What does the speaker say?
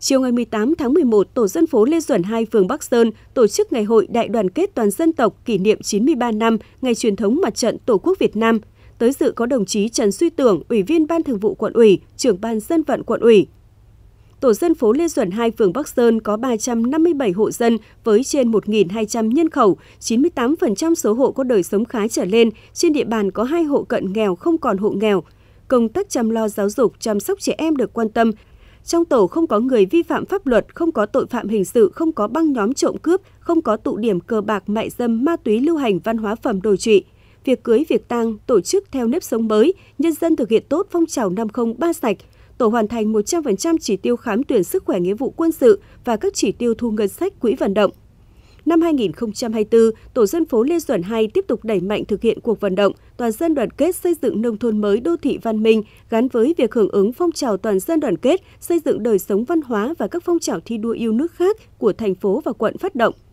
Chiều ngày 18 tháng 11, Tổ dân phố Lê Duẩn 2, phường Bắc Sơn tổ chức ngày hội đại đoàn kết toàn dân tộc kỷ niệm 93 năm ngày truyền thống mặt trận Tổ quốc Việt Nam. Tới dự có đồng chí Trần Suy Tưởng, Ủy viên Ban Thường vụ quận ủy, trưởng ban dân vận quận ủy. Tổ dân phố Lê Duẩn 2, phường Bắc Sơn có 357 hộ dân với trên 1.200 nhân khẩu, 98% số hộ có đời sống khá trở lên, trên địa bàn có hai hộ cận nghèo không còn hộ nghèo, công tác chăm lo giáo dục, chăm sóc trẻ em được quan tâm, trong tổ không có người vi phạm pháp luật, không có tội phạm hình sự, không có băng nhóm trộm cướp, không có tụ điểm cờ bạc mại dâm ma túy lưu hành văn hóa phẩm đồi trụy. Việc cưới việc tang tổ chức theo nếp sống mới, nhân dân thực hiện tốt phong trào năm không ba sạch, tổ hoàn thành 100% chỉ tiêu khám tuyển sức khỏe nghĩa vụ quân sự và các chỉ tiêu thu ngân sách quỹ vận động. Năm 2024, tổ dân phố Lê Duẩn 2 tiếp tục đẩy mạnh thực hiện cuộc vận động toàn dân đoàn kết xây dựng nông thôn mới đô thị văn minh gắn với việc hưởng ứng phong trào toàn dân đoàn kết xây dựng đời sống văn hóa và các phong trào thi đua yêu nước khác của thành phố và quận phát động